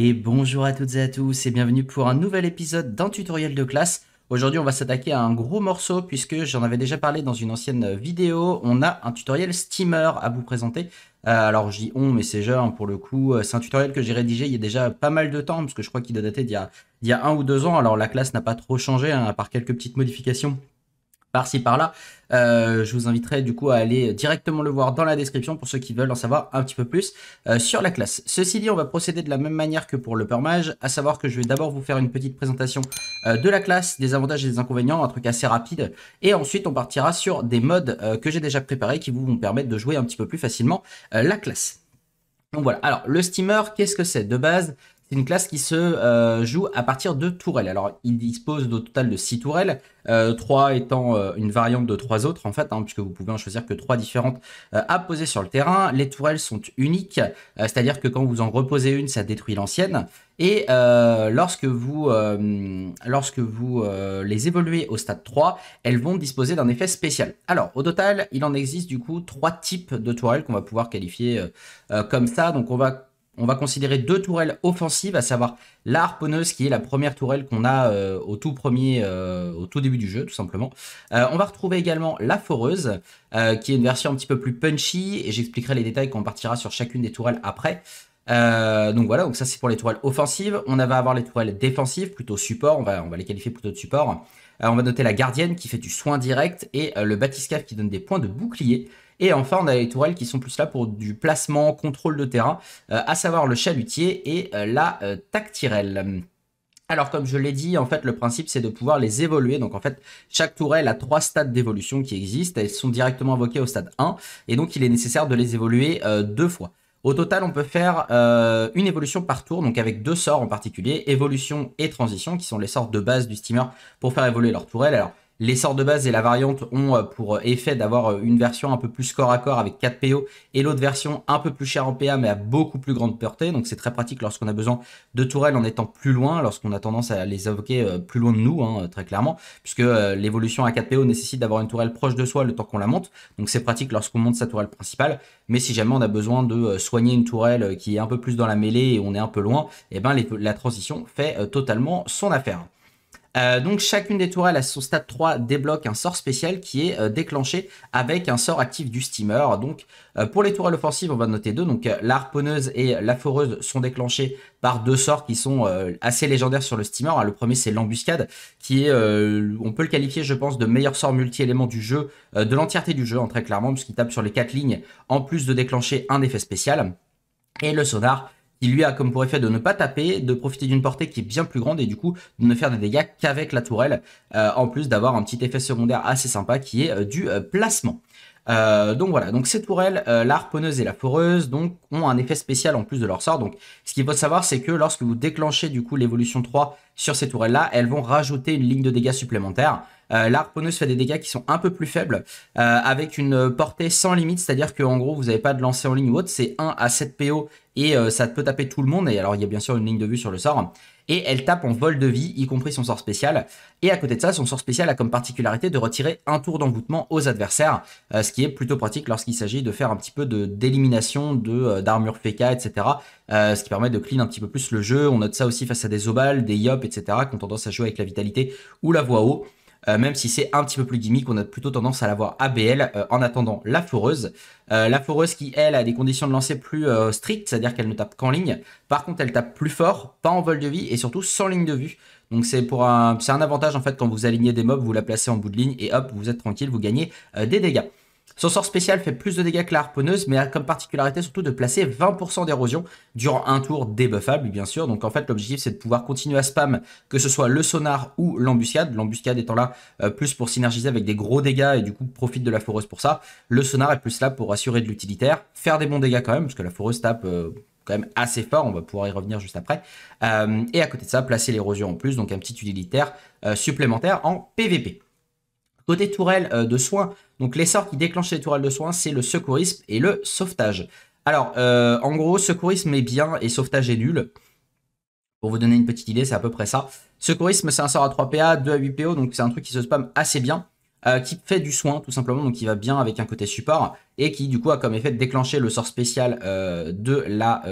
Et bonjour à toutes et à tous et bienvenue pour un nouvel épisode d'un tutoriel de classe. Aujourd'hui on va s'attaquer à un gros morceau puisque j'en avais déjà parlé dans une ancienne vidéo. On a un tutoriel Steamer à vous présenter. Euh, alors j'y on mais c'est genre pour le coup. Euh, c'est un tutoriel que j'ai rédigé il y a déjà pas mal de temps parce que je crois qu'il doit dater d'il y, a, un ou deux ans. Alors la classe n'a pas trop changé par hein, à part quelques petites modifications par-ci par-là. Euh, je vous inviterai du coup à aller directement le voir dans la description pour ceux qui veulent en savoir un petit peu plus euh, sur la classe. Ceci dit, on va procéder de la même manière que pour le permage, à savoir que je vais d'abord vous faire une petite présentation euh, de la classe, des avantages et des inconvénients, un truc assez rapide, et ensuite on partira sur des modes que j'ai déjà préparés qui vous vont permettre de jouer un petit peu plus facilement la classe. Donc voilà, alors le steamer, qu'est-ce que c'est De base, c'est une classe qui se euh, joue à partir de tourelles. Alors, il dispose d'au total de 6 tourelles, euh, trois 3 étant euh, une variante de trois autres, en fait, hein, puisque vous pouvez en choisir que 3 différentes à poser sur le terrain. Les tourelles sont uniques, c'est-à-dire que quand vous en reposez une, ça détruit l'ancienne. Et lorsque vous, lorsque vous les évoluez au stade 3, elles vont disposer d'un effet spécial. Alors, au total, il en existe du coup 3 types de tourelles qu'on va pouvoir qualifier comme ça. Donc, on va on va considérer deux tourelles offensives, à savoir la harponneuse qui est la première tourelle qu'on a euh, au tout premier, euh, au tout début du jeu tout simplement. Euh, on va retrouver également la foreuse qui est une version un petit peu plus punchy et j'expliquerai les détails quand on partira sur chacune des tourelles après. donc voilà, donc ça c'est pour les tourelles offensives. On va avoir les tourelles défensives, plutôt support, on va, les qualifier plutôt de support. on va noter la gardienne qui fait du soin direct et le batiscaf qui donne des points de bouclier. Et enfin, on a les tourelles qui sont plus là pour du placement, contrôle de terrain, euh, à savoir le chalutier et euh, la euh, tactirelle. Alors comme je l'ai dit, en fait le principe c'est de pouvoir les évoluer. Donc en fait chaque tourelle a trois stades d'évolution qui existent. Elles sont directement invoquées au stade 1 et donc il est nécessaire de les évoluer deux fois. Au total, on peut faire une évolution par tour, donc avec deux sorts en particulier, évolution et transition, qui sont les sorts de base du steamer pour faire évoluer leur tourelle. Alors, les sorts de base et la variante ont euh, pour euh, effet d'avoir euh, une version un peu plus corps à corps avec 4 PO et l'autre version un peu plus chère en PA mais à beaucoup plus grande portée. Donc c'est très pratique lorsqu'on a besoin de tourelles en étant plus loin, lorsqu'on a tendance à les invoquer plus loin de nous, hein, très clairement, puisque l'évolution à 4 PO nécessite d'avoir une tourelle proche de soi le temps qu'on la monte. Donc c'est pratique lorsqu'on monte sa tourelle principale. Mais si jamais on a besoin de soigner une tourelle qui est un peu plus dans la mêlée et on est un peu loin, et eh ben la transition fait totalement son affaire. Euh, donc chacune des tourelles à son stade 3 débloque un sort spécial qui est euh, déclenché avec un sort actif du steamer. Donc euh, pour les tourelles offensives, on va noter deux. Donc la harponneuse et la foreuse sont déclenchées par deux sorts qui sont assez légendaires sur le steamer. Hein, le premier c'est l'embuscade qui est, on peut le qualifier je pense de meilleur sort multi-élément du jeu, de l'entièreté du jeu hein, très clairement puisqu'il tape sur les quatre lignes en plus de déclencher un effet spécial. Et le sonar il lui a comme pour effet de ne pas taper, de profiter d'une portée qui est bien plus grande et du coup de ne faire des dégâts qu'avec la tourelle, euh, en plus d'avoir un petit effet secondaire assez sympa qui est euh, du euh, placement. Euh, donc voilà, donc ces tourelles, euh, et la foreuse, donc ont un effet spécial en plus de leur sort. Donc ce qu'il faut savoir, c'est que lorsque vous déclenchez du coup l'évolution 3 sur ces tourelles-là, elles vont rajouter une ligne de dégâts supplémentaire. Euh, fait des dégâts qui sont un peu plus faibles, euh, avec une portée sans limite, c'est-à-dire qu'en gros, vous n'avez pas de lancer en ligne ou autre, c'est 1 à 7 PO et euh, ça peut taper tout le monde. Et alors, il y a bien sûr une ligne de vue sur le sort et elle tape en vol de vie, y compris son sort spécial. Et à côté de ça, son sort spécial a comme particularité de retirer un tour d'envoûtement aux adversaires, euh, ce qui est plutôt pratique lorsqu'il s'agit de faire un petit peu d'élimination d'armure euh, etc. Euh, ce qui permet de clean un petit peu plus le jeu. On note ça aussi face à des obales, des yop, etc., qui ont tendance à jouer avec la vitalité ou la voix haut. Euh, même si c'est un petit peu plus gimmick, on a plutôt tendance à l'avoir ABL euh, en attendant la foreuse. Euh, la foreuse qui, elle, a des conditions de lancer plus strictes, c'est-à-dire qu'elle ne tape qu'en ligne. Par contre, elle tape plus fort, pas en vol de vie et surtout sans ligne de vue. Donc c'est pour un, c'est un avantage en fait quand vous alignez des mobs, vous la placez en bout de ligne et hop, vous êtes tranquille, vous gagnez des dégâts. Son sort spécial fait plus de dégâts que la harponneuse, mais a comme particularité surtout de placer 20% d'érosion durant un tour débuffable, bien sûr. Donc en fait, l'objectif, c'est de pouvoir continuer à spam, que ce soit le sonar ou l'embuscade. L'embuscade étant là euh, plus pour synergiser avec des gros dégâts et du coup profite de la foreuse pour ça. Le sonar est plus là pour assurer de l'utilitaire, faire des bons dégâts quand même, parce que la foreuse tape... Euh, quand même assez fort, on va pouvoir y revenir juste après. Euh, et à côté de ça, placer l'érosion en plus, donc un petit utilitaire supplémentaire en PVP. Côté tourelle euh, de soins, donc les sorts qui déclenchent les tourelles de soins, c'est le secourisme et le sauvetage. Alors, euh, en gros, secourisme est bien et sauvetage est nul. Pour vous donner une petite idée, c'est à peu près ça. Secourisme, c'est un sort à 3 PA, 2 à 8 PO, donc c'est un truc qui se spam assez bien, euh, qui fait du soin tout simplement, donc qui va bien avec un côté support, et qui du coup a comme effet de déclencher le sort spécial de la,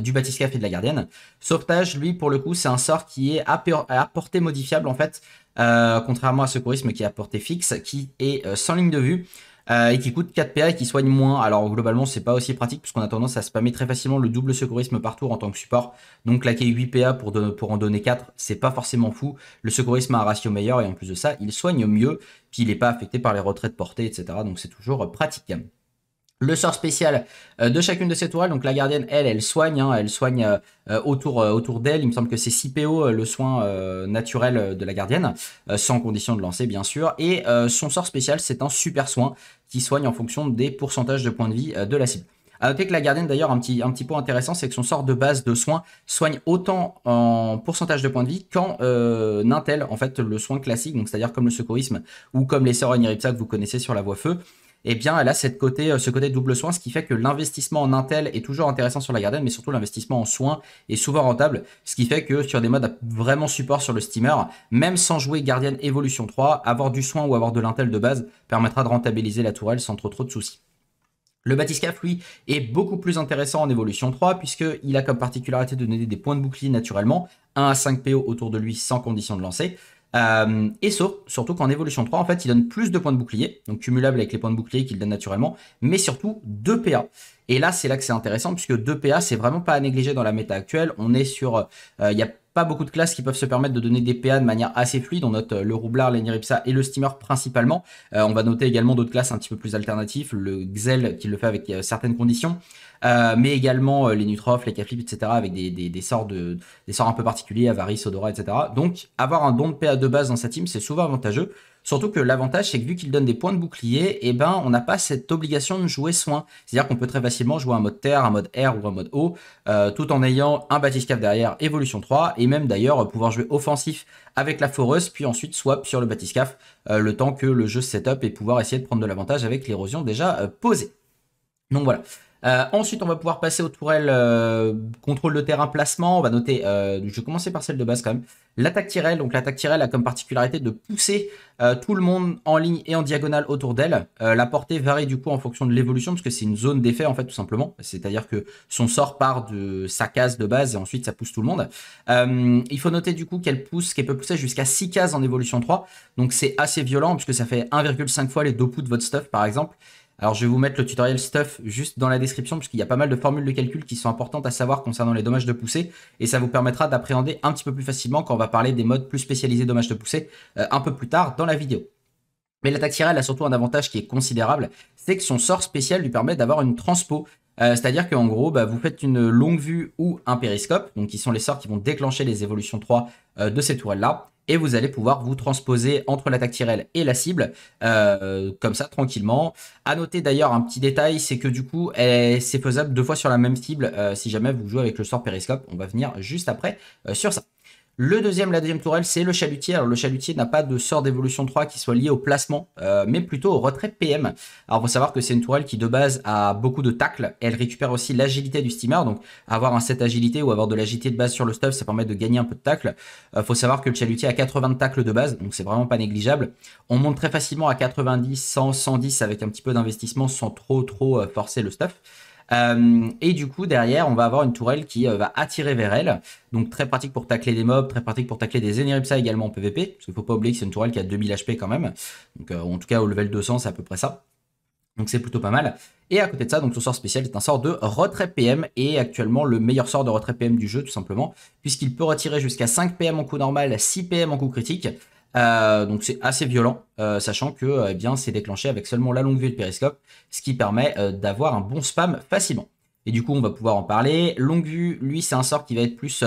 du Batiscaf et de la Gardienne. Sauvetage, lui, pour le coup, c'est un sort qui est à portée modifiable en fait. Euh, contrairement à Secourisme qui a portée fixe, qui est euh, sans ligne de vue. Euh, et qui coûte 4 PA et qui soigne moins. Alors globalement, c'est pas aussi pratique puisqu'on a tendance à spammer très facilement le double secourisme par tour en tant que support. Donc claquer 8 PA pour, pour en donner 4, c'est pas forcément fou. Le secourisme a un ratio meilleur et en plus de ça, il soigne mieux, puis il n'est pas affecté par les retraites de portée, etc. Donc c'est toujours pratique le sort spécial euh, de chacune de ces toiles. Donc la gardienne, elle, elle soigne, hein. elle soigne euh, euh, autour, autour d'elle. Il me semble que c'est 6 PO le soin naturel de la gardienne, sans condition de lancer bien sûr. Et son sort spécial, c'est un super soin qui soigne en fonction des pourcentages de points de vie de la cible. A noter que la gardienne, d'ailleurs, un petit, un petit point intéressant, c'est que son sort de base de soin soigne autant en pourcentage de points de vie qu'en Nintel, en fait, le soin classique, donc c'est-à-dire comme le secourisme ou comme les sœurs Oniripsa que vous connaissez sur la voie feu eh bien, elle a côté, euh, ce côté double soin, ce qui fait que l'investissement en Intel est toujours intéressant sur la gardienne, mais surtout l'investissement en soins est souvent rentable, ce qui fait que sur des modes vraiment support sur le steamer, même sans jouer Guardian Evolution 3, avoir du soin ou avoir de l'Intel de base permettra de rentabiliser la tourelle sans trop trop de soucis. Le Batiscaf, lui, est beaucoup plus intéressant en évolution 3, puisqu'il a comme particularité de donner des points de bouclier naturellement, 1 à 5 PO autour de lui sans condition de lancer. Euh, et sauf, surtout qu'en évolution 3, en fait, il donne plus de points de bouclier, donc cumulable avec les points de bouclier qu'il donne naturellement, mais surtout 2 PA. Et là, c'est là que c'est intéressant, puisque 2 PA, c'est vraiment pas à négliger dans la méta actuelle. On est sur. Euh, il y a pas beaucoup de classes qui peuvent se permettre de donner des PA de manière assez fluide. On note euh, le roublard, l'Eniripsa et le steamer principalement. Euh, on va noter également d'autres classes un petit peu plus alternatives, le Xel qui le fait avec euh, certaines conditions, mais également les Nutrof, les Caflip, etc. avec des, des, sorts de, des sorts un peu particuliers, Avaris, Odora, etc. Donc avoir un don de PA de base dans sa team, c'est souvent avantageux. Surtout que l'avantage, c'est que vu qu'il donne des points de bouclier, eh ben, on n'a pas cette obligation de jouer soin. C'est-à-dire qu'on peut très facilement jouer un mode terre, un mode air ou un mode eau, euh, tout en ayant un Batiscaf derrière, évolution 3, et même d'ailleurs pouvoir jouer offensif avec la foreuse, puis ensuite swap sur le Batiscaf, euh, le temps que le jeu se up et pouvoir essayer de prendre de l'avantage avec l'érosion déjà euh, posée. Donc voilà, euh, ensuite, on va pouvoir passer aux tourelles euh, contrôle de terrain placement. On va noter, euh, je vais commencer par celle de base quand même, l'attaque tirelle. Donc l'attaque tirelle a comme particularité de pousser tout le monde en ligne et en diagonale autour d'elle. la portée varie du coup en fonction de l'évolution, parce que c'est une zone d'effet en fait tout simplement. C'est-à-dire que son sort part de sa case de base et ensuite ça pousse tout le monde. il faut noter du coup qu'elle pousse, qu'elle peut pousser jusqu'à 6 cases en évolution 3. Donc c'est assez violent, puisque ça fait 1,5 fois les deux coups de votre stuff par exemple. Alors, je vais vous mettre le tutoriel stuff juste dans la description, puisqu'il y a pas mal de formules de calcul qui sont importantes à savoir concernant les dommages de poussée, et ça vous permettra d'appréhender un petit peu plus facilement quand on va parler des modes plus spécialisés dommages de poussée euh, un peu plus tard dans la vidéo. Mais l'attaque sirène a surtout un avantage qui est considérable, c'est que son sort spécial lui permet d'avoir une transpo. Euh, c'est-à-dire qu'en gros, bah, vous faites une longue vue ou un périscope, donc qui sont les sorts qui vont déclencher les évolutions 3 euh, de ces tourelles-là et vous allez pouvoir vous transposer entre l'attaque tirelle et la cible, euh, comme ça tranquillement. À noter d'ailleurs un petit détail, c'est que du coup, c'est faisable deux fois sur la même cible euh, si jamais vous jouez avec le sort périscope. On va venir juste après euh, sur ça. Le deuxième, la deuxième tourelle, c'est le chalutier. Alors le chalutier n'a pas de sort d'évolution 3 qui soit lié au placement, euh, mais plutôt au retrait PM. Alors faut savoir que c'est une tourelle qui de base a beaucoup de tacles. Elle récupère aussi l'agilité du steamer, donc avoir un set agilité ou avoir de l'agilité de base sur le stuff, ça permet de gagner un peu de tacle. Euh, faut savoir que le chalutier a 80 tacles de base, donc c'est vraiment pas négligeable. On monte très facilement à 90, 100, 110 avec un petit peu d'investissement sans trop trop euh, forcer le stuff. Euh, et du coup, derrière, on va avoir une tourelle qui euh, va attirer vers elle. Donc très pratique pour tacler des mobs, très pratique pour tacler des Eneripsa également en PvP. Parce qu'il faut pas oublier que c'est une tourelle qui a 2000 HP quand même. Donc euh, en tout cas, au level 200, c'est à peu près ça. Donc c'est plutôt pas mal. Et à côté de ça, donc son sort spécial est un sort de retrait PM et actuellement le meilleur sort de retrait PM du jeu tout simplement, puisqu'il peut retirer jusqu'à 5 PM en coup normal, 6 PM en coup critique, euh, donc c'est assez violent, euh, sachant que euh, eh bien c'est déclenché avec seulement la longue vue et le périscope, ce qui permet d'avoir un bon spam facilement. Et du coup, on va pouvoir en parler. Longue vue, lui, c'est un sort qui va être plus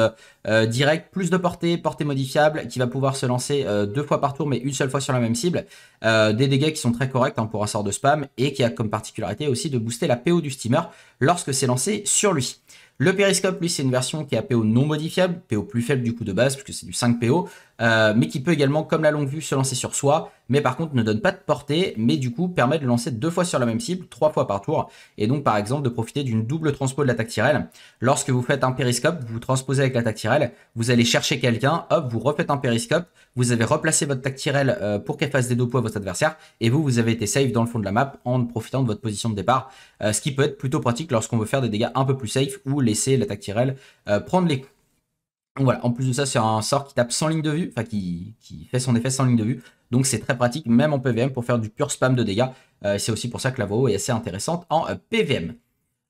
direct, plus de portée, portée modifiable, qui va pouvoir se lancer deux fois par tour, mais une seule fois sur la même cible. des dégâts qui sont très corrects hein, pour un sort de spam et qui a comme particularité aussi de booster la PO du steamer lorsque c'est lancé sur lui. Le périscope, lui, c'est une version qui a PO non modifiable, PO plus faible du coup de base, puisque c'est du 5 PO, euh, mais qui peut également, comme la longue vue, se lancer sur soi, mais par contre ne donne pas de portée, mais du coup permet de lancer deux fois sur la même cible, trois fois par tour, et donc par exemple de profiter d'une double transpo de l'attaque tactirelle Lorsque vous faites un périscope, vous transposez avec la tactirelle vous allez chercher quelqu'un, hop, vous refaites un périscope, vous avez replacé votre attaque euh, pour qu'elle fasse des deux à votre adversaire, et vous, vous avez été safe dans le fond de la map en profitant de votre position de départ, euh, ce qui peut être plutôt pratique lorsqu'on veut faire des dégâts un peu plus safe ou laisser l'attaque tirelle prendre les coups voilà, en plus de ça, c'est un sort qui tape sans ligne de vue, enfin qui, fait son effet sans ligne de vue. Donc c'est très pratique, même en PVM, pour faire du pur spam de dégâts. Euh, c'est aussi pour ça que la VO est assez intéressante en euh, PVM.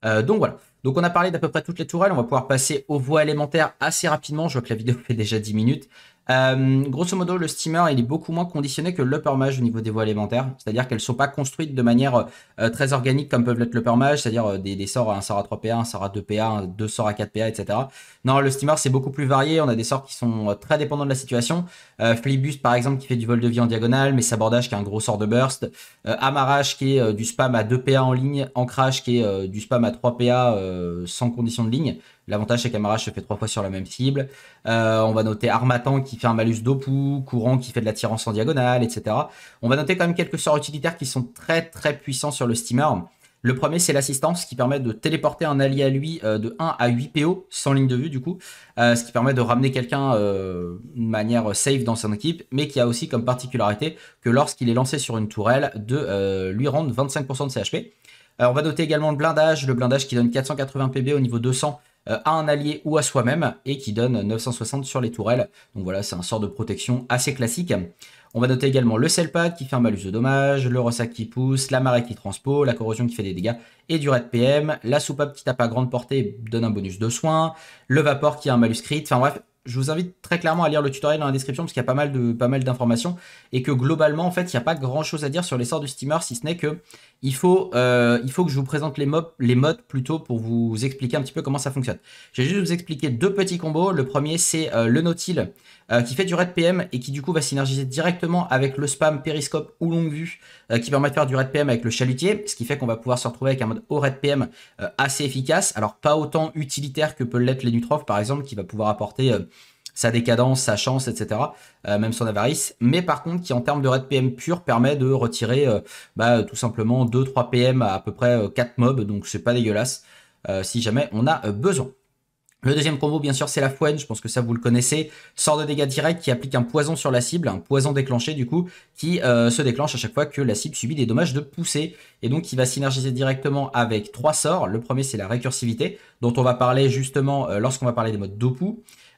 Euh, donc voilà. Donc on a parlé d'à peu près toutes les tourelles. On va pouvoir passer aux voies élémentaires assez rapidement. Je vois que la vidéo fait déjà 10 minutes. Euh, grosso modo, le steamer, il est beaucoup moins conditionné que l'upper mage au niveau des voies élémentaires. C'est-à-dire qu'elles ne sont pas construites de manière euh, euh, très organique comme peuvent l'être le mage, c'est-à-dire des, des, sorts, un sort à 3PA, un sort à 2PA, deux sorts à 4PA, etc. Non, le steamer, c'est beaucoup plus varié. On a des sorts qui sont très dépendants de la situation. Flibus, par exemple, qui fait du vol de vie en diagonale, mais Sabordage, qui est un gros sort de burst. Amarrage, qui est du spam à 2PA en ligne. Ancrage, qui est du spam à 3PA sans condition de ligne. L'avantage, c'est qu'Amarash se fait trois fois sur la même cible. Euh, on va noter Armatan qui fait un malus d'opou, Courant qui fait de la tirance en diagonale, etc. On va noter quand même quelques sorts utilitaires qui sont très très puissants sur le steamer. Le premier, c'est l'assistance qui permet de téléporter un allié à lui euh, de 1 à 8 PO, sans ligne de vue du coup, euh, ce qui permet de ramener quelqu'un de manière safe dans son équipe, mais qui a aussi comme particularité que lorsqu'il est lancé sur une tourelle, de lui rendre 25% de CHP. on va noter également le blindage, le blindage qui donne 480 PB au niveau 200 euh, à un allié ou à soi-même et qui donne 960 sur les tourelles. Donc voilà, c'est un sort de protection assez classique. On va noter également le Selpad qui fait un malus de dommage, le rosac qui pousse, la marée qui transpo, la corrosion qui fait des dégâts et du Red PM, la soupape qui tape à grande portée donne un bonus de soins. le Vapor qui a un malus crit, enfin bref, je vous invite très clairement à lire le tutoriel dans la description parce qu'il y a pas mal de pas mal d'informations et que globalement en fait il n'y a pas grand chose à dire sur l'essor du steamer si ce n'est que il faut euh, il faut que je vous présente les les modes plutôt pour vous expliquer un petit peu comment ça fonctionne. Je vais juste vous expliquer deux petits combos. Le premier c'est euh, le nautil euh, qui fait du Red PM et qui du coup va synergiser directement avec le spam, périscope ou longue vue, euh, qui permet de faire du Red PM avec le chalutier, ce qui fait qu'on va pouvoir se retrouver avec un mode au Red PM euh, assez efficace. Alors pas autant utilitaire que peut l'être l'Enutroph par exemple, qui va pouvoir apporter sa décadence, sa chance, etc. même son avarice. Mais par contre, qui en termes de red PM pur permet de retirer bah, tout simplement 2-3 PM à, à peu près 4 mobs. Donc c'est pas dégueulasse si jamais on a besoin. Le deuxième combo, bien sûr, c'est la fouenne. Je pense que ça, vous le connaissez. Sort de dégâts directs qui applique un poison sur la cible, un poison déclenché, du coup, qui euh, se déclenche à chaque fois que la cible subit des dommages de poussée. Et donc, qui va synergiser directement avec trois sorts. Le premier, c'est la récursivité, dont on va parler justement euh, lorsqu'on va parler des modes d'opu.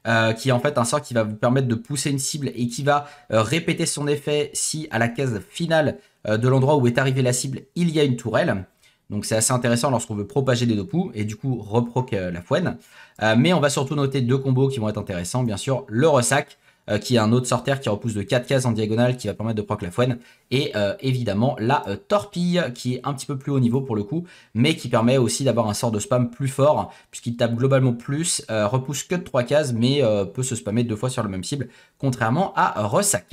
Euh, qui est en fait un sort qui va vous permettre de pousser une cible et qui va répéter son effet si à la case finale de l'endroit où est arrivée la cible il y a une tourelle. Donc c'est assez intéressant lorsqu'on veut propager des dopous, et du coup reproquer euh, la fouenne. Euh, mais on va surtout noter deux combos qui vont être intéressants, bien sûr, le ressac euh, qui est un autre sorter qui repousse de 4 cases en diagonale qui va permettre de proc la fouenne. Et évidemment la torpille qui est un petit peu plus haut niveau pour le coup, mais qui permet aussi d'avoir un sort de spam plus fort, puisqu'il tape globalement plus, repousse que de 3 cases, mais peut se spammer deux fois sur la même cible, contrairement à Ressac.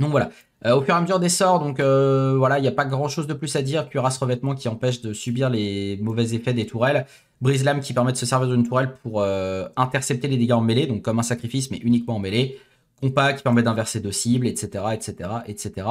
Donc voilà, euh, au fur et à mesure des sorts, donc euh, voilà, il n'y a pas grand chose de plus à dire. Cuirasse revêtement qui empêche de subir les mauvais effets des tourelles. Brise lame qui permet de se servir d'une tourelle pour euh, intercepter les dégâts en mêlée, donc comme un sacrifice, mais uniquement en mêlée. Compas qui permet d'inverser deux cibles, etc. etc., etc.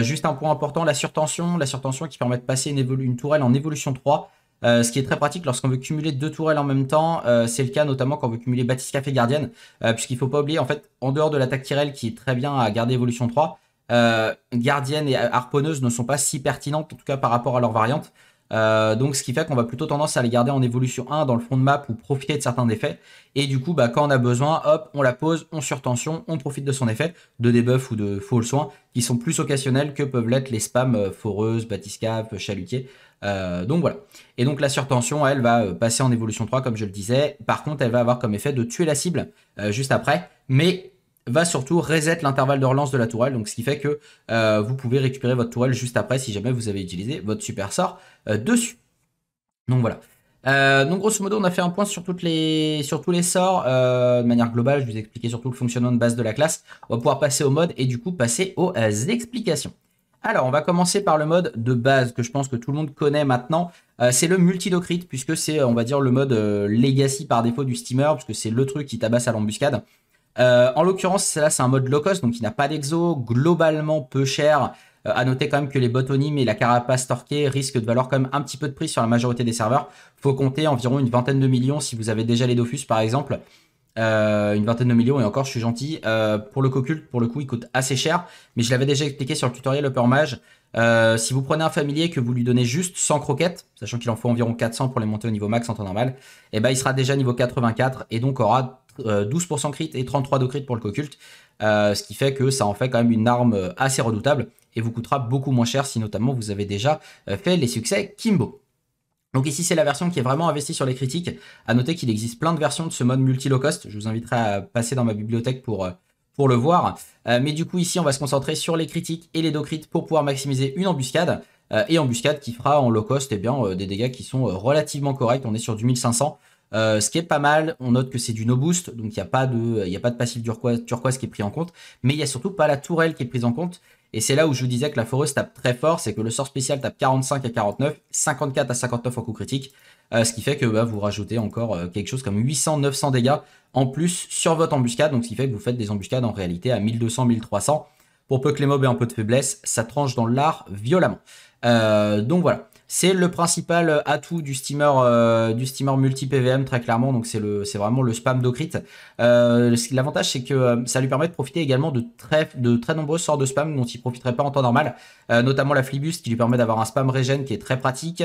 juste un point important, la surtension. La surtension qui permet de passer une, une tourelle en évolution 3. ce qui est très pratique lorsqu'on veut cumuler deux tourelles en même temps. c'est le cas notamment quand on veut cumuler Baptiste Café Gardienne, puisqu'il ne faut pas oublier, en fait, en dehors de l'attaque Tyrell qui est très bien à garder évolution 3, euh, gardienne et harponneuse ne sont pas si pertinentes, en tout cas par rapport à leur variante. Euh, donc ce qui fait qu'on va plutôt tendance à les garder en évolution 1 dans le fond de map ou profiter de certains effets. Et du coup, bah, quand on a besoin, hop, on la pose, on surtension, on profite de son effet, de debuff ou de faux soins qui sont plus occasionnels que peuvent l'être les spams euh, foreuses, batiscaves, chalutier. Euh, donc voilà. Et donc la surtension, elle va passer en évolution 3 comme je le disais. Par contre, elle va avoir comme effet de tuer la cible juste après. Mais va surtout reset l'intervalle de relance de la tourelle, donc ce qui fait que euh, vous pouvez récupérer votre tourelle juste après si jamais vous avez utilisé votre super sort euh, dessus. Donc voilà. Euh, donc grosso modo, on a fait un point sur, toutes les, sur tous les sorts de manière globale. Je vous ai expliqué surtout le fonctionnement de base de la classe. On va pouvoir passer au mode et du coup passer aux explications. Alors, on va commencer par le mode de base que je pense que tout le monde connaît maintenant. c'est le multidocrit, puisque c'est, on va dire, le mode legacy par défaut du steamer, puisque c'est le truc qui tabasse à l'embuscade. Euh, en l'occurrence, là c'est un mode low cost, donc il n'a pas d'exo, globalement peu cher. A euh, à noter quand même que les botonymes et la carapace torquée risquent de valoir quand même un petit peu de prix sur la majorité des serveurs. Faut compter environ une vingtaine de millions si vous avez déjà les Dofus par exemple. Euh, une vingtaine de millions et encore je suis gentil. pour le Coculte, pour le coup, il coûte assez cher, mais je l'avais déjà expliqué sur le tutoriel Upper Mage. si vous prenez un familier que vous lui donnez juste 100 croquettes, sachant qu'il en faut environ 400 pour les monter au niveau max en temps normal, et eh ben il sera déjà niveau 84 et donc aura 12% euh, crit et 33 de crit pour le Coculte, euh, ce qui fait que ça en fait quand même une arme euh, assez redoutable et vous coûtera beaucoup moins cher si notamment vous avez déjà fait les succès Kimbo. Donc ici c'est la version qui est vraiment investie sur les critiques. À noter qu'il existe plein de versions de ce mode multi low cost. Je vous inviterai à passer dans ma bibliothèque pour, pour le voir. mais du coup ici on va se concentrer sur les critiques et les docrites pour pouvoir maximiser une embuscade. et embuscade qui fera en low cost et eh bien, des dégâts qui sont relativement corrects. On est sur du 1500. Euh, ce qui est pas mal, on note que c'est du no boost, donc il n'y a pas de, il a pas de passif turquoise, qui est pris en compte, mais il y a surtout pas la tourelle qui est prise en compte. Et c'est là où je vous disais que la foreuse tape très fort, c'est que le sort spécial tape 45 à 49, 54 à 59 en coup critique, euh, ce qui fait que bah, vous rajoutez encore euh, quelque chose comme 800-900 dégâts en plus sur votre embuscade, donc ce qui fait que vous faites des embuscades en réalité à 1200-1300. Pour peu que les mobs aient un peu de faiblesse, ça tranche dans l'art violemment. donc voilà. C'est le principal atout du steamer, euh, du steamer multi-PVM, très clairement. Donc, c'est vraiment le spam d'Ocrit. Euh, l'avantage, c'est que euh, ça lui permet de profiter également de très, de très de spam dont il profiterait pas en temps normal. notamment la Flibus, qui lui permet d'avoir un spam régène qui est très pratique,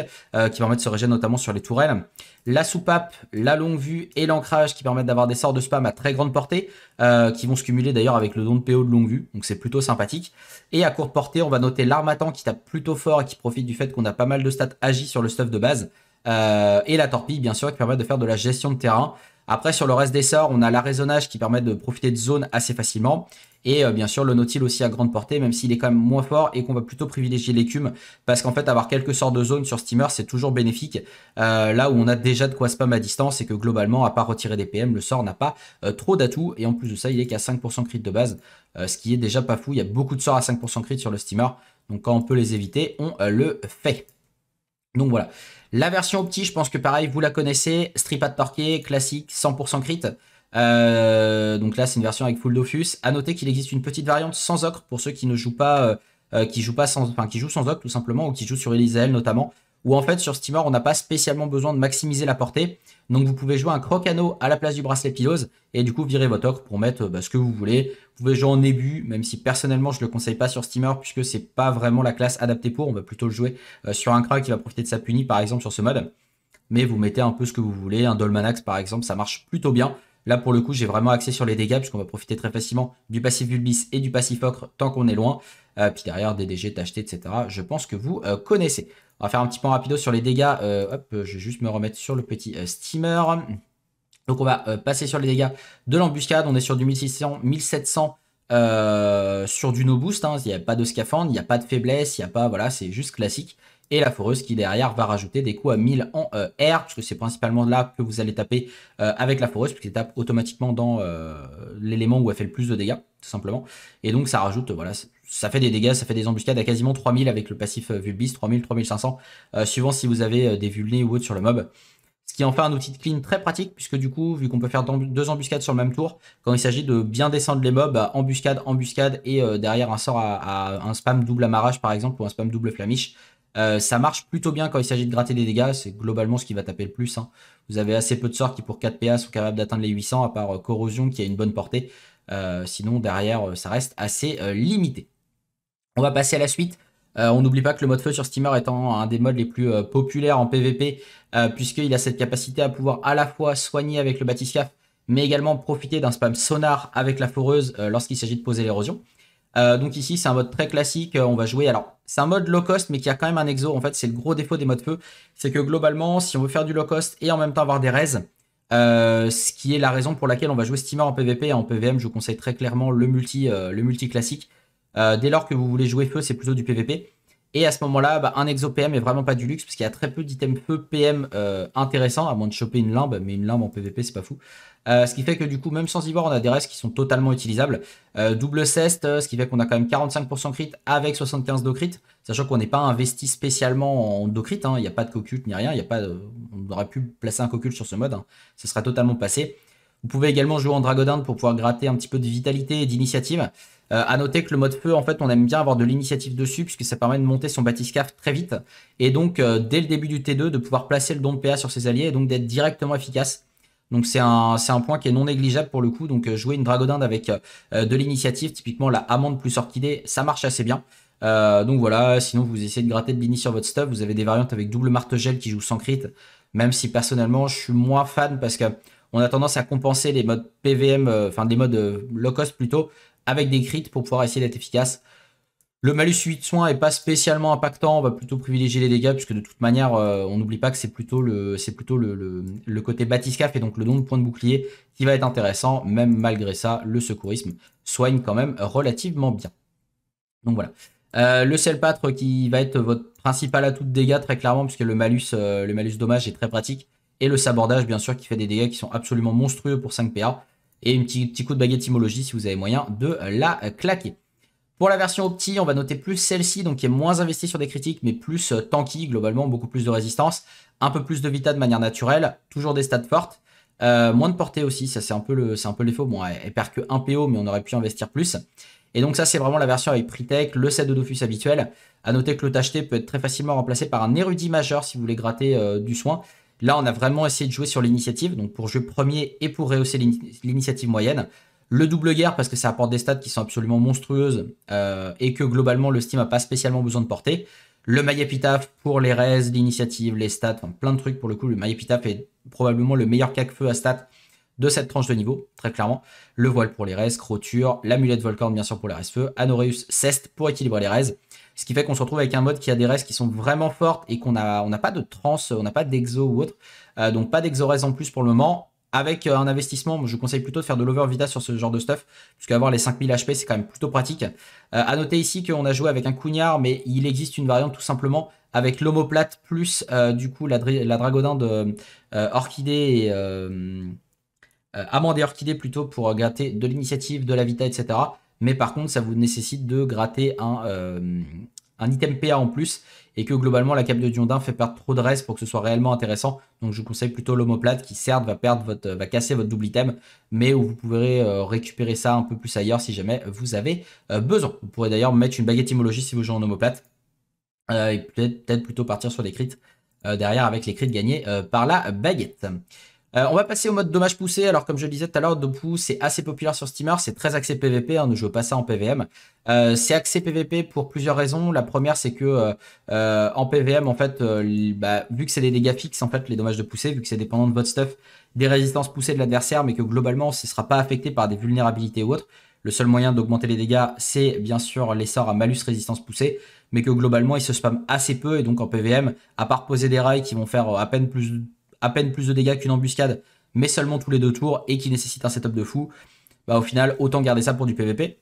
qui permet de se régénérer notamment sur les tourelles la soupape, la longue vue et l'ancrage qui permettent d'avoir des sorts de spam à très grande portée, euh, qui vont se cumuler d'ailleurs avec le don de PO de longue vue, donc c'est plutôt sympathique. Et à courte portée, on va noter l'armatan qui tape plutôt fort et qui profite du fait qu'on a pas mal de stats agi sur le stuff de base, euh, et la torpille bien sûr qui permet de faire de la gestion de terrain. Après sur le reste des sorts, on a l'arraisonnage qui permet de profiter de zone assez facilement, et euh, bien sûr, le Nautil aussi à grande portée, même s'il est quand même moins fort et qu'on va plutôt privilégier l'écume, parce qu'en fait, avoir quelques sorts de zone sur Steamer, c'est toujours bénéfique. Euh, là où on a déjà de quoi spam à distance et que globalement, à part retirer des PM, le sort n'a pas euh, trop d'atouts. Et en plus de ça, il est qu'à 5% crit de base, ce qui est déjà pas fou. Il y a beaucoup de sorts à 5% crit sur le Steamer. Donc quand on peut les éviter, on le fait. Donc voilà. La version opti, je pense que pareil, vous la connaissez. Strip à torqué, classique, 100% crit. Euh, donc là, c'est une version avec full Dofus. À noter qu'il existe une petite variante sans ocre pour ceux qui ne jouent pas, euh, euh, qui jouent pas sans, enfin, qui jouent sans ocre tout simplement, ou qui jouent sur Elisael notamment. Ou en fait, sur Steamer, on n'a pas spécialement besoin de maximiser la portée. Donc vous pouvez jouer un crocano à la place du bracelet pilose et du coup virer votre ocre pour mettre bah, ce que vous voulez. Vous pouvez jouer en ébu, même si personnellement je ne le conseille pas sur Steamer puisque c'est pas vraiment la classe adaptée pour. On va plutôt le jouer sur un crack qui va profiter de sa punie par exemple sur ce mode mais vous mettez un peu ce que vous voulez. Un Dolmanax par exemple, ça marche plutôt bien. Là, pour le coup, j'ai vraiment axé sur les dégâts, puisqu'on va profiter très facilement du passif Bulbis et du passif Ocre tant qu'on est loin. Euh, puis derrière, DDG, tacheté, etc. Je pense que vous euh, connaissez. On va faire un petit point rapido sur les dégâts. Euh, hop, je vais juste me remettre sur le petit steamer. Donc on va passer sur les dégâts de l'embuscade. On est sur du 1600, 1700 sur du no boost. Hein. Il n'y a pas de scaphandre, il n'y a pas de faiblesse, il n'y a pas... Voilà, c'est juste classique et la foreuse qui derrière va rajouter des coups à 1000 en euh, R, puisque c'est principalement là que vous allez taper euh, avec la foreuse, puisqu'elle tape automatiquement dans euh, l'élément où elle fait le plus de dégâts, tout simplement. Et donc ça rajoute, voilà, ça fait des dégâts, ça fait des embuscades à quasiment 3000 avec le passif Vulbis, 3000, 3500, suivant si vous avez des vulnés ou autres sur le mob. Ce qui en fait un outil de clean très pratique, puisque du coup, vu qu'on peut faire deux embuscades sur le même tour, quand il s'agit de bien descendre les mobs, bah, embuscade, embuscade, et derrière un sort à, à, un spam double amarrage par exemple, ou un spam double flamiche, euh, ça marche plutôt bien quand il s'agit de gratter des dégâts, c'est globalement ce qui va taper le plus. Hein. Vous avez assez peu de sorts qui pour 4 PA sont capables d'atteindre les 800, à part euh, Corrosion qui a une bonne portée. Euh, sinon, derrière, ça reste assez limité. On va passer à la suite. on n'oublie pas que le mode feu sur Steamer étant un des modes les plus populaires en PvP, puisqu'il a cette capacité à pouvoir à la fois soigner avec le batiscaf, mais également profiter d'un spam sonar avec la foreuse lorsqu'il s'agit de poser l'érosion. Euh, donc ici, c'est un mode très classique. Euh, on va jouer. Alors, c'est un mode low cost, mais qui a quand même un exo. En fait, c'est le gros défaut des modes feu. C'est que globalement, si on veut faire du low cost et en même temps avoir des raises, euh, ce qui est la raison pour laquelle on va jouer Steamer en PvP et en PvM, je vous conseille très clairement le multi, le multi classique. dès lors que vous voulez jouer feu, c'est plutôt du PvP. Et à ce moment-là, bah, un exo PM est vraiment pas du luxe, parce qu'il y a très peu d'items peu PM euh, intéressants, à moins de choper une limbe, mais une limbe en PvP, c'est pas fou. Euh, ce qui fait que du coup, même sans Ivor, on a des restes qui sont totalement utilisables. Euh, double ceste, ce qui fait qu'on a quand même 45% crit avec 75 de sachant qu'on n'est pas investi spécialement en docrit, hein. il n'y a pas de coculte ni rien, y a pas on aurait pu placer un coculte sur ce mode, hein. ce serait totalement passé. Vous pouvez également jouer en Dragodinde pour pouvoir gratter un petit peu de vitalité et d'initiative. Euh, à noter que le mode feu, en fait, on aime bien avoir de l'initiative dessus puisque ça permet de monter son batiscaf très vite et donc euh, dès le début du T2 de pouvoir placer le don de PA sur ses alliés et donc d'être directement efficace. Donc c'est un, un point qui est non négligeable pour le coup. Donc euh, jouer une dragodinde avec de l'initiative, typiquement la amande plus orchidée, ça marche assez bien. donc voilà, sinon vous essayez de gratter de l'ini sur votre stuff, vous avez des variantes avec double martegel qui joue sans crit, même si personnellement je suis moins fan parce qu'on a tendance à compenser les modes PVM, enfin des modes low cost plutôt, avec des crits pour pouvoir essayer d'être efficace. Le malus 8 soins n'est pas spécialement impactant, on va plutôt privilégier les dégâts, puisque de toute manière, euh, on n'oublie pas que c'est plutôt, le, plutôt le, côté batiscaf et donc le nombre de points de bouclier qui va être intéressant, même malgré ça, le secourisme soigne quand même relativement bien. Donc voilà. Euh, le Selpatre qui va être votre principal atout de dégâts très clairement, puisque le malus, euh, le malus dommage est très pratique. Et le sabordage bien sûr qui fait des dégâts qui sont absolument monstrueux pour 5 PA et un petit, coup de baguette étymologie si vous avez moyen de la claquer. Pour la version opti, on va noter plus celle-ci, donc qui est moins investie sur des critiques, mais plus euh, tanky, globalement, beaucoup plus de résistance, un peu plus de vita de manière naturelle, toujours des stats fortes, euh, moins de portée aussi, ça c'est un peu le, c'est Bon, elle, perd que 1 PO, mais on aurait pu investir plus. Et donc ça c'est vraiment la version avec Pritech, le set de Dofus habituel. À noter que le tacheté peut être très facilement remplacé par un érudit majeur si vous voulez gratter euh, du soin. Là, on a vraiment essayé de jouer sur l'initiative, donc pour jeu premier et pour rehausser l'initiative moyenne. Le double guerre, parce que ça apporte des stats qui sont absolument monstrueuses euh, et que globalement le Steam n'a pas spécialement besoin de porter. Le My pour les raids, l'initiative, les stats, plein de trucs pour le coup. Le My est probablement le meilleur cac feu à stats de cette tranche de niveau, très clairement. Le voile pour les raids, Croture, l'amulette Volcorn bien sûr pour les raids feu, Anoreus, Cest pour équilibrer les raises. Ce qui fait qu'on se retrouve avec un mode qui a des restes qui sont vraiment fortes et qu'on n'a on pas de trans, on n'a pas d'exo ou autre. Euh, donc pas d'exo en plus pour le moment. Avec euh, un investissement, je vous conseille plutôt de faire de l'overvita sur ce genre de stuff, puisque avoir les 5000 HP, c'est quand même plutôt pratique. A euh, noter ici qu'on a joué avec un cougnard, mais il existe une variante tout simplement avec l'homoplate plus du coup la, la dragodin de orchidée et amande et orchidée plutôt pour gâter de l'initiative, de la vita, etc mais par contre ça vous nécessite de gratter un, euh, item PA en plus et que globalement la cape de Diondin fait perdre trop de reste pour que ce soit réellement intéressant. Donc je vous conseille plutôt l'homoplate qui certes va perdre votre, va casser votre double item, mais où vous pourrez euh, récupérer ça un peu plus ailleurs si jamais vous avez euh, besoin. Vous pourrez d'ailleurs mettre une baguette immologie si vous jouez en homoplate et peut-être plutôt partir sur les crits derrière avec les crits gagnés par la baguette. Euh, on va passer au mode dommage poussé. Alors, comme je le disais tout à l'heure, Dopu, c'est assez populaire sur Steamer. C'est très axé PVP. Hein, on ne joue pas ça en PVM. Euh, c'est axé PVP pour plusieurs raisons. La première, c'est que euh, en PVM, en fait, bah, vu que c'est des dégâts fixes, en fait, les dommages de poussée, vu que c'est dépendant de votre stuff, des résistances poussées de l'adversaire, mais que globalement, ce ne sera pas affecté par des vulnérabilités ou autres. Le seul moyen d'augmenter les dégâts, c'est bien sûr l'essor à malus résistance poussée, mais que globalement, ils se spam assez peu. Et donc, en PVM, à part poser des rails qui vont faire à peine plus à peine plus de dégâts qu'une embuscade, mais seulement tous les deux tours et qui nécessite un setup de fou, bah au final, autant garder ça pour du PvP.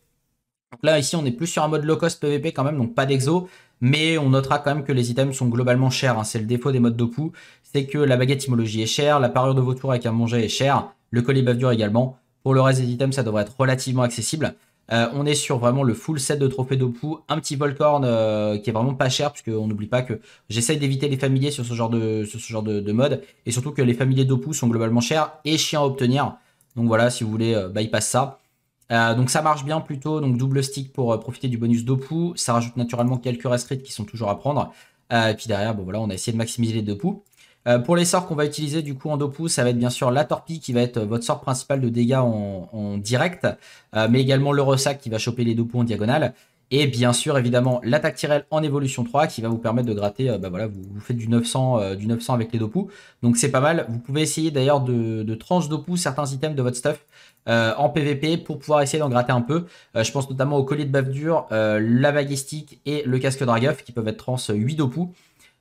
là, ici, on est plus sur un mode low cost PvP quand même, donc pas d'exo, mais on notera quand même que les items sont globalement chers. Hein. C'est le défaut des modes pou. c'est que la baguette immologie est chère, la parure de vos tours avec un manger est chère, le collier dur également. Pour le reste des items, ça devrait être relativement accessible. Euh, on est sur vraiment le full set de trophées d'opou, un petit Volcorn euh, qui est vraiment pas cher, on n'oublie pas que j'essaye d'éviter les familiers sur ce genre, de, ce genre de, mode, et surtout que les familiers d'opou sont globalement chers et chiants à obtenir. Donc voilà, si vous voulez euh, bypass ça. donc ça marche bien plutôt, donc double stick pour profiter du bonus d'opou ça rajoute naturellement quelques rescrits qui sont toujours à prendre. et puis derrière, bon voilà, on a essayé de maximiser les d'opou euh, pour les sorts qu'on va utiliser du coup en dopou, ça va être bien sûr la torpille qui va être euh, votre sort principal de dégâts en, direct, euh, mais également le ressac qui va choper les dopous en diagonale. Et bien sûr, évidemment, l'attaque tirelle en évolution 3 qui va vous permettre de gratter, bah voilà, vous, faites du 900, du avec les dopous. Donc c'est pas mal. Vous pouvez essayer d'ailleurs de, de tranche dopou certains items de votre stuff. en PvP pour pouvoir essayer d'en gratter un peu. je pense notamment au collier de bave dur, la et le casque dragueuf qui peuvent être trans 8 dopou.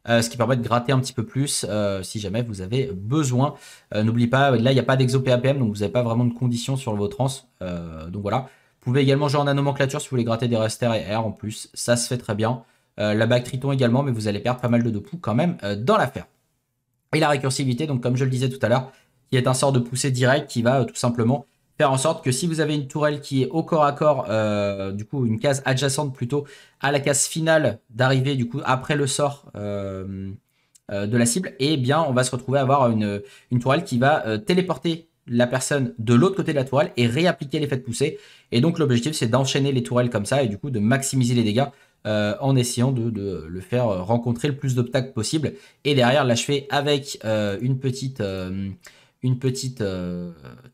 Euh, ce qui permet de gratter un petit peu plus euh, si jamais vous avez besoin. Euh, n'oubliez pas, là, il n'y a pas d'exo PAPM, donc vous n'avez pas vraiment de conditions sur vos trans. donc voilà. Vous pouvez également jouer en nomenclature si vous voulez gratter des resters et R en plus. Ça se fait très bien. la bague Triton également, mais vous allez perdre pas mal de dopou quand même dans l'affaire. Et la récursivité, donc comme je le disais tout à l'heure, qui est un sort de poussée direct qui va tout simplement faire en sorte que si vous avez une tourelle qui est au corps à corps, euh, du coup une case adjacente plutôt à la case finale d'arrivée, du coup après le sort euh, euh, de la cible, et eh bien on va se retrouver à avoir une, tourelle qui va téléporter la personne de l'autre côté de la tourelle et réappliquer l'effet de poussée. Et donc l'objectif c'est d'enchaîner les tourelles comme ça et du coup de maximiser les dégâts en essayant de, le faire rencontrer le plus d'obstacles possible et derrière l'achever avec une petite une petite euh,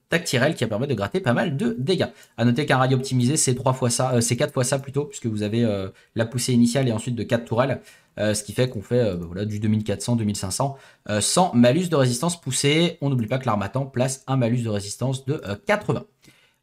tactirelle qui a permettre de gratter pas mal de dégâts. A noter qu'un rail optimisé, c'est 3 fois ça, euh, c'est 4 fois ça plutôt, puisque vous avez euh, la poussée initiale et ensuite de 4 tourelles, ce qui fait qu'on fait bah du 2400-2500 sans malus de résistance poussée. On n'oublie pas que l'armatan place un malus de résistance de 80.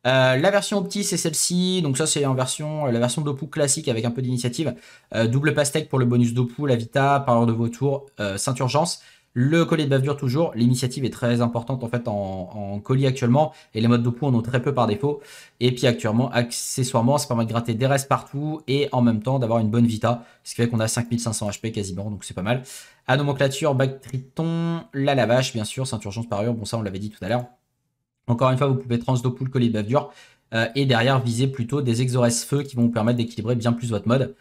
la version optique, c'est celle-ci, donc ça c'est en version, la version Dopu classique avec un peu d'initiative. double pastèque pour le bonus Dopu, la Vita, par heure de vos tours, Saint-Urgence. Le collier de bavure toujours, l'initiative est très importante en fait en, colis actuellement et les modes de pou en ont très peu par défaut. Et puis actuellement, accessoirement, ça permet de gratter des restes partout et en même temps d'avoir une bonne vita, ce qui fait qu'on a 5500 HP quasiment, donc c'est pas mal. À nomenclature, bac triton, la lavage bien sûr, ceinture chance parure, bon ça on l'avait dit tout à l'heure. Encore une fois, vous pouvez le collier de bave dur. Euh, et derrière viser plutôt des exorès feu qui vont vous permettre d'équilibrer bien plus votre mode.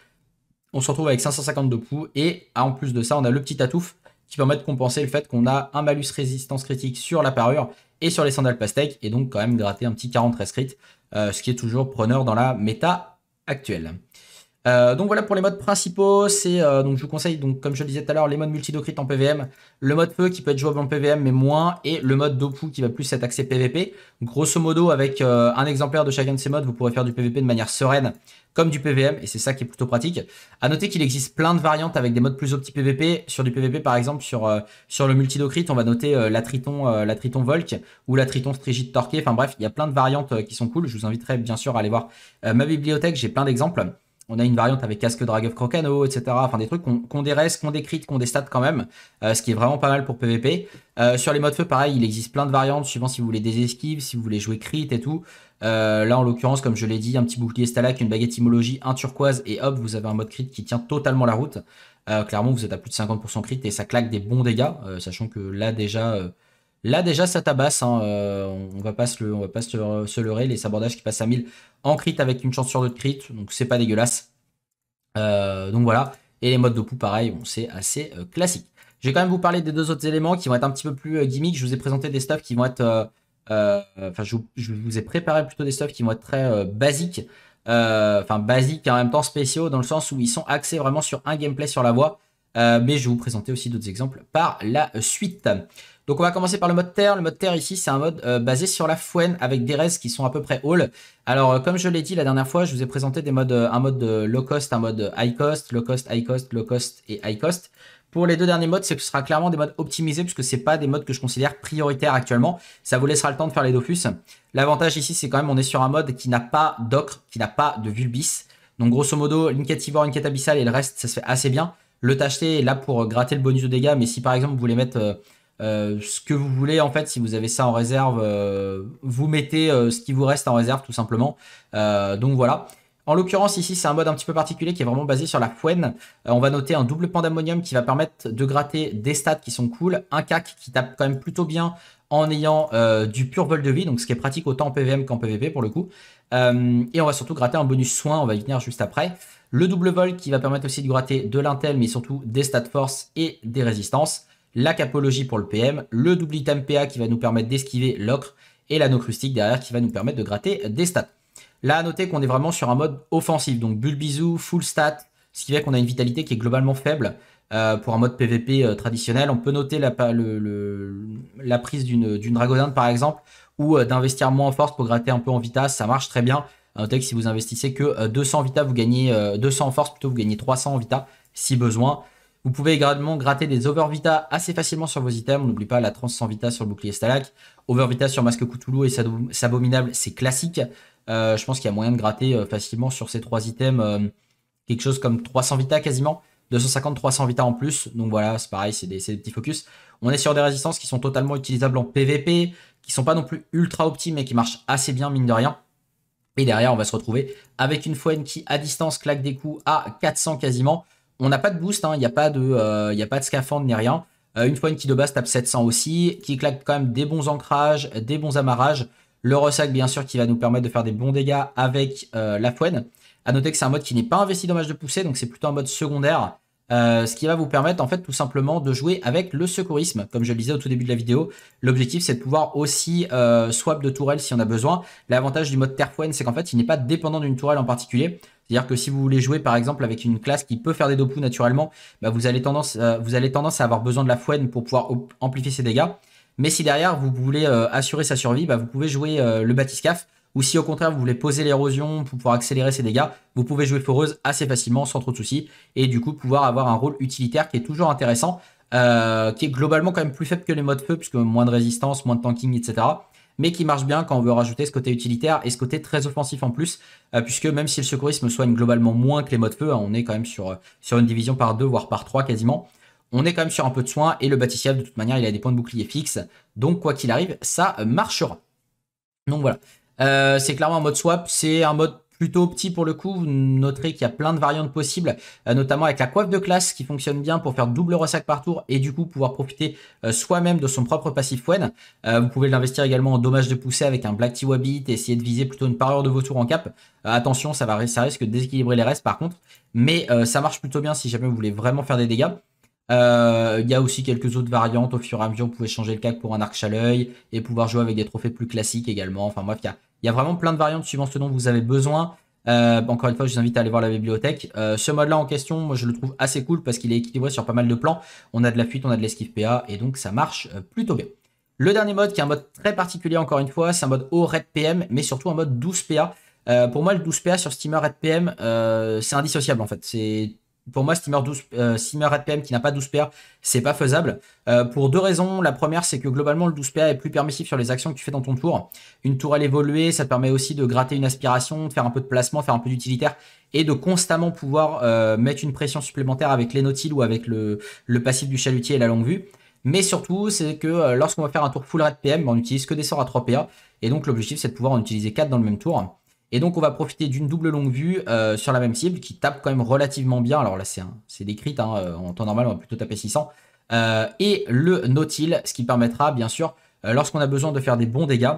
On se retrouve avec de poux et en plus de ça, on a le petit atouf qui permet de compenser le fait qu'on a un malus résistance critique sur la parure et sur les sandales pastèques, et donc quand même gratter un petit 40 rescrit, euh, ce qui est toujours preneur dans la méta actuelle. Euh, donc voilà pour les modes principaux, c'est euh, donc je vous conseille donc comme je le disais tout à l'heure les modes multidocrit en PVM, le mode feu qui peut être jouable en PVM mais moins et le mode dopou qui va plus être axé PVP. Grosso modo avec euh, un exemplaire de chacun de ces modes, vous pourrez faire du PVP de manière sereine comme du PVM et c'est ça qui est plutôt pratique. À noter qu'il existe plein de variantes avec des modes plus opti PVP sur du PVP par exemple sur sur le multidocrit, on va noter la Triton la Triton Volk ou la Triton strigite Torqué. Enfin bref, il y a plein de variantes qui sont cool, je vous inviterai bien sûr à aller voir ma bibliothèque, j'ai plein d'exemples on a une variante avec casque Drag of Crocano, etc. Enfin, des trucs qu'on déresse, restes, qu'on décrit, qu'on des stats quand même, euh, ce qui est vraiment pas mal pour PvP. Euh, sur les modes feu, pareil, il existe plein de variantes, suivant si vous voulez des esquives, si vous voulez jouer crit et tout. Euh, là, en l'occurrence, comme je l'ai dit, un petit bouclier stalac, une baguette Imologie, un turquoise et hop, vous avez un mode crit qui tient totalement la route. clairement, vous êtes à plus de 50% crit et ça claque des bons dégâts, sachant que là déjà Là déjà ça tabasse, hein, euh, on va pas, se, va pas se, leurrer, les sabordages qui passent à 1000 en crit avec une chance sur deux de crit, donc c'est pas dégueulasse. Euh, donc voilà, et les modes de pouls pareil, c'est assez euh, classique. Je vais quand même vous parler des deux autres éléments qui vont être un petit peu plus gimmick, je vous ai présenté des stuffs qui vont être... Enfin je, vous ai préparé plutôt des stuffs qui vont être très basiques, enfin basiques et en même temps spéciaux dans le sens où ils sont axés vraiment sur un gameplay sur la voie, mais je vais vous présenter aussi d'autres exemples par la suite. Donc on va commencer par le mode terre. Le mode terre ici, c'est un mode euh, basé sur la fouenne avec des res qui sont à peu près all. Alors euh, comme je l'ai dit la dernière fois, je vous ai présenté des modes, euh, un mode low cost, un mode high cost, low cost, high cost, low cost et high cost. Pour les deux derniers modes, ce sera clairement des modes optimisés puisque c'est pas des modes que je considère prioritaires actuellement. Ça vous laissera le temps de faire les Dofus. L'avantage ici, c'est quand même on est sur un mode qui n'a pas d'ocre, qui n'a pas de vulbis. Donc grosso modo, une quête abyssal et le reste, ça se fait assez bien. Le tacheté est là pour gratter le bonus de dégâts, mais si par exemple vous voulez mettre euh, ce que vous voulez en fait si vous avez ça en réserve euh, vous mettez euh, ce qui vous reste en réserve tout simplement donc voilà en l'occurrence ici c'est un mode un petit peu particulier qui est vraiment basé sur la fouenne on va noter un double pandamonium qui va permettre de gratter des stats qui sont cool un cac qui tape quand même plutôt bien en ayant du pur vol de vie donc ce qui est pratique autant en PVM qu'en PVP pour le coup et on va surtout gratter un bonus soin on va y venir juste après le double vol qui va permettre aussi de gratter de l'intel mais surtout des stats force et des résistances la capologie pour le PM, le double item PA qui va nous permettre d'esquiver l'ocre et l'anneau derrière qui va nous permettre de gratter des stats. Là, à noter qu'on est vraiment sur un mode offensif, donc bulbizou full stat, ce qui fait qu'on a une vitalité qui est globalement faible. Euh, pour un mode PVP euh, traditionnel, on peut noter la, la prise d'une Dragonite par exemple, ou euh, d'investir moins en force pour gratter un peu en vita, ça marche très bien. À noter si vous investissez que 200 vita, vous gagnez 200 en force, plutôt vous gagnez 300 en vita si besoin. Vous pouvez également gratter des overvita assez facilement sur vos items. On n'oublie pas la trans 100 vita sur le bouclier Stalak. Overvita sur masque Coutoulou et Sabominable, c'est classique. Euh, je pense qu'il y a moyen de gratter euh, facilement sur ces trois items euh, quelque chose comme 300 vita quasiment. 250-300 vita en plus. Donc voilà, c'est pareil, c'est des, petits focus. On est sur des résistances qui sont totalement utilisables en PVP, qui sont pas non plus ultra optimes mais qui marchent assez bien mine de rien. Et derrière, on va se retrouver avec une Foen qui à distance claque des coups à 400 quasiment. On n'a pas de boost, hein. il n'y a, pas de, euh, y a pas de scaphandre ni rien. Euh, une fois qui de base tape 700 aussi, qui claque quand même des bons ancrages, des bons amarrages. Le ressac, bien sûr, qui va nous permettre de faire des bons dégâts avec euh, la fouenne. À noter que c'est un mode qui n'est pas investi dans de poussée, donc c'est plutôt un mode secondaire. Euh, ce qui va vous permettre en fait tout simplement de jouer avec le secourisme. Comme je le disais au tout début de la vidéo, l'objectif c'est de pouvoir aussi swap de tourelle si on a besoin. L'avantage du mode terre c'est qu'en fait il n'est pas dépendant d'une tourelle en particulier. C'est-à-dire que si vous voulez jouer par exemple avec une classe qui peut faire des dopous naturellement, bah, vous, allez tendance, euh, vous allez tendance à avoir besoin de la fouenne pour pouvoir amplifier ses dégâts. Mais si derrière vous voulez euh, assurer sa survie, bah, vous pouvez jouer euh, le batiscaf. Ou si au contraire vous voulez poser l'érosion pour pouvoir accélérer ses dégâts, vous pouvez jouer foreuse assez facilement sans trop de soucis. Et du coup pouvoir avoir un rôle utilitaire qui est toujours intéressant, qui est globalement quand même plus faible que les modes feu, puisque moins de résistance, moins de tanking, etc mais qui marche bien quand on veut rajouter ce côté utilitaire et ce côté très offensif en plus, euh, puisque même si le secourisme soigne globalement moins que les modes feu, hein, on est quand même sur, euh, sur une division par deux, voire par trois quasiment, on est quand même sur un peu de soin, et le bâtissier, de toute manière, il a des points de bouclier fixes, donc quoi qu'il arrive, ça marchera. Donc voilà. Euh, c'est clairement un mode swap, c'est un mode plutôt petit pour le coup. Vous noterez qu'il y a plein de variantes possibles, euh, notamment avec la coiffe de classe qui fonctionne bien pour faire double ressac par tour et du coup pouvoir profiter euh, soi-même de son propre passif Fwen. Euh, vous pouvez l'investir également en dommage de poussée avec un Black Tiwabit et essayer de viser plutôt une parure de vos tours en cap. attention, ça, va, ça risque de déséquilibrer les restes par contre, mais ça marche plutôt bien si jamais vous voulez vraiment faire des dégâts. Il y a aussi quelques autres variantes. Au fur et à mesure, vous pouvez changer le cap pour un arc Chaleuil et pouvoir jouer avec des trophées plus classiques également. Enfin bref, il y a il y a vraiment plein de variantes suivant ce dont vous avez besoin. Euh, encore une fois, je vous invite à aller voir la bibliothèque. Euh, ce mode-là en question, moi, je le trouve assez cool parce qu'il est équilibré sur pas mal de plans. On a de la fuite, on a de l'esquive PA et donc ça marche euh, plutôt bien. Le dernier mode, qui est un mode très particulier encore une fois, c'est un mode haut Red PM, mais surtout un mode 12 PA. pour moi, le 12 PA sur Steamer Red PM, c'est indissociable en fait. C'est pour moi, steamer, 12, euh, steamer qui n'a pas 12 PA, c'est pas faisable. Euh, pour deux raisons. La première, c'est que globalement, le 12 PA est plus permissif sur les actions que tu fais dans ton tour. Une tour à évoluée, ça te permet aussi de gratter une aspiration, de faire un peu de placement, faire un peu d'utilitaire et de constamment pouvoir euh, mettre une pression supplémentaire avec les Nautiles ou avec le, le passif du chalutier et la longue vue. Mais surtout, c'est que euh, lorsqu'on va faire un tour full PM, on n'utilise que des sorts à 3 PA. Et donc, l'objectif, c'est de pouvoir en utiliser 4 dans le même tour. Et donc, on va profiter d'une double longue vue euh, sur la même cible qui tape quand même relativement bien. Alors là, c'est décrit. Hein, euh, en temps normal, on va plutôt taper 600. Euh, et le no ce qui permettra, bien sûr, lorsqu'on a besoin de faire des bons dégâts,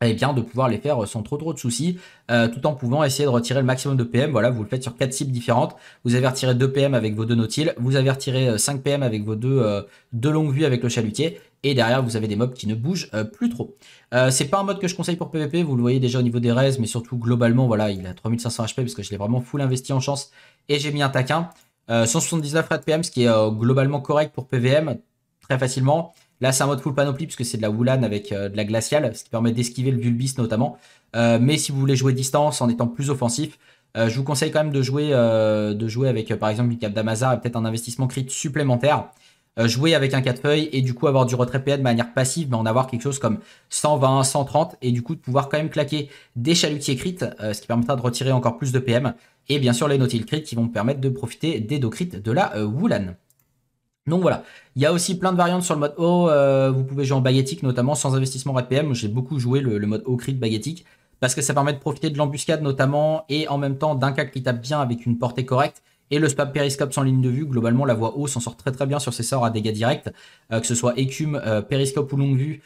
et eh bien de pouvoir les faire euh, sans trop trop de soucis, euh, tout en pouvant essayer de retirer le maximum de PM. Voilà, vous le faites sur quatre cibles différentes. Vous avez retiré 2 PM avec vos deux nautiles, vous avez retiré 5 euh, PM avec vos deux, euh, deux longues vues avec le chalutier, et derrière vous avez des mobs qui ne bougent plus trop. c'est pas un mode que je conseille pour PvP, vous le voyez déjà au niveau des raids, mais surtout globalement, voilà, il a 3500 HP parce que je l'ai vraiment full investi en chance, et j'ai mis un taquin. 179 PM, ce qui est globalement correct pour PVM, très facilement. Là, c'est un mode full panoplie puisque c'est de la Wulan avec euh, de la glaciale, ce qui permet d'esquiver le Bulbis, notamment. Euh, mais si vous voulez jouer distance en étant plus offensif, euh, je vous conseille quand même de jouer, de jouer avec par exemple une Cap d'Amazar et peut-être un investissement crit supplémentaire. jouer avec un 4 feuilles et du coup avoir du retrait PA de manière passive, mais en avoir quelque chose comme 120, 130 et du coup de pouvoir quand même claquer des chalutiers crit, ce qui permettra de retirer encore plus de PM. Et bien sûr les nautiles crit qui vont permettre de profiter des docrites de la Wulan. Donc voilà, il y a aussi plein de variantes sur le mode haut. Euh, vous pouvez jouer en baguettique, notamment sans investissement RPM. J'ai beaucoup joué le, mode haut crit baguettique parce que ça permet de profiter de l'embuscade notamment et en même temps d'un cac qui tape bien avec une portée correcte. Et le spam périscope sans ligne de vue, globalement la voix haut s'en sort très très bien sur ses sorts à dégâts directs, euh, que ce soit écume, euh, périscope ou longue vue,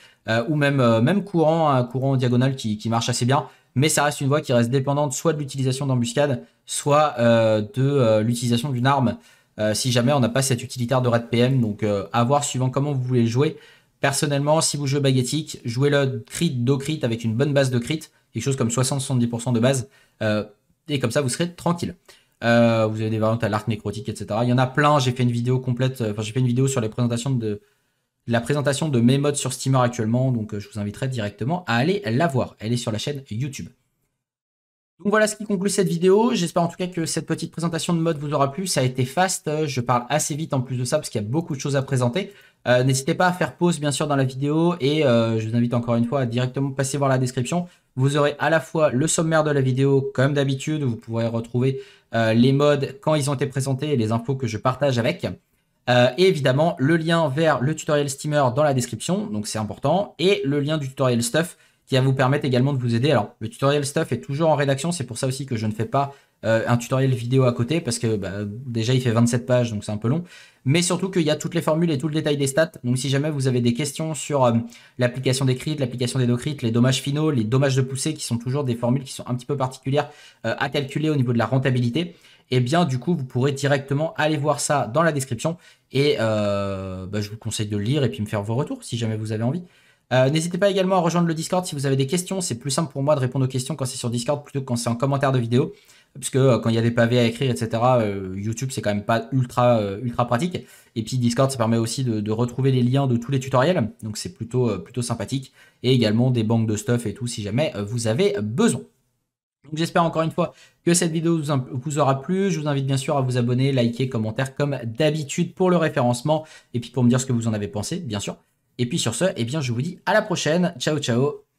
ou même, même courant, hein, courant en diagonale qui, qui, marche assez bien. Mais ça reste une voix qui reste dépendante soit de l'utilisation d'embuscade, soit de l'utilisation d'une arme. Euh, si jamais on n'a pas cet utilitaire de rat PM. Donc euh, à voir suivant comment vous voulez jouer. Personnellement, si vous jouez baguettique, jouez-le crit, do crit avec une bonne base de crit, quelque chose comme 60-70% de base, euh, et comme ça vous serez tranquille. vous avez des variantes à l'arc nécrotique, etc. Il y en a plein, j'ai fait une vidéo complète, enfin j'ai fait une vidéo sur les présentations de, la présentation de mes modes sur Steamer actuellement, donc je vous inviterai directement à aller la voir. Elle est sur la chaîne YouTube. Donc voilà ce qui conclut cette vidéo. J'espère en tout cas que cette petite présentation de mode vous aura plu. Ça a été fast. Euh, je parle assez vite en plus de ça parce qu'il y a beaucoup de choses à présenter. Euh, n'hésitez pas à faire pause bien sûr dans la vidéo et euh, je vous invite encore une fois à directement passer voir la description. Vous aurez à la fois le sommaire de la vidéo comme d'habitude. Vous pourrez retrouver les modes quand ils ont été présentés et les infos que je partage avec. et évidemment, le lien vers le tutoriel Steamer dans la description, donc c'est important, et le lien du tutoriel Stuff qui va vous permettre également de vous aider. Alors, le tutoriel stuff est toujours en rédaction, c'est pour ça aussi que je ne fais pas euh, un tutoriel vidéo à côté, parce que bah, déjà il fait 27 pages, donc c'est un peu long. Mais surtout qu'il y a toutes les formules et tout le détail des stats. Donc si jamais vous avez des questions sur euh, l'application des crits, l'application des docrits, les dommages finaux, les dommages de poussée, qui sont toujours des formules qui sont un petit peu particulières euh, à calculer au niveau de la rentabilité, et eh bien du coup vous pourrez directement aller voir ça dans la description. Et bah, je vous conseille de le lire et puis me faire vos retours si jamais vous avez envie. Euh, n'hésitez pas également à rejoindre le Discord si vous avez des questions. C'est plus simple pour moi de répondre aux questions quand c'est sur Discord plutôt que quand c'est en commentaire de vidéo. Parce que euh, quand il y a des pavés à écrire, etc., euh, YouTube, c'est quand même pas ultra, ultra pratique. Et puis Discord, ça permet aussi de, retrouver les liens de tous les tutoriels. Donc c'est plutôt, plutôt sympathique. Et également des banques de stuff et tout si jamais vous avez besoin. Donc j'espère encore une fois que cette vidéo vous aura plu. Je vous invite bien sûr à vous abonner, liker, commenter comme d'habitude pour le référencement. Et puis pour me dire ce que vous en avez pensé, bien sûr. Et puis sur ce, eh bien, je vous dis à la prochaine. Ciao, ciao.